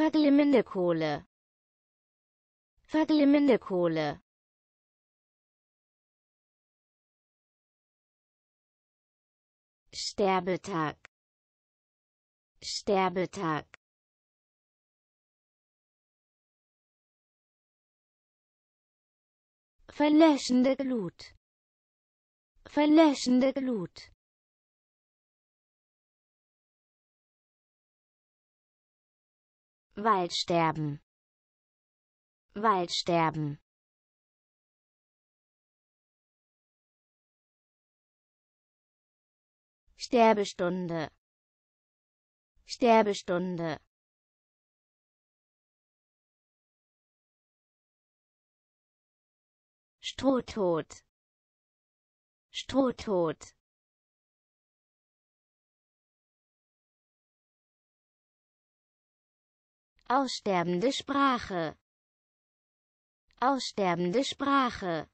Verglimmende Kohle. Verglimmende Kohle. Sterbetag. Sterbetag. Verlöschende Glut. Verlöschende Glut. Waldsterben. Waldsterben. Sterbestunde. Sterbestunde. Strohtod. Strohtod. Aussterbende Sprache. Aussterbende Sprache.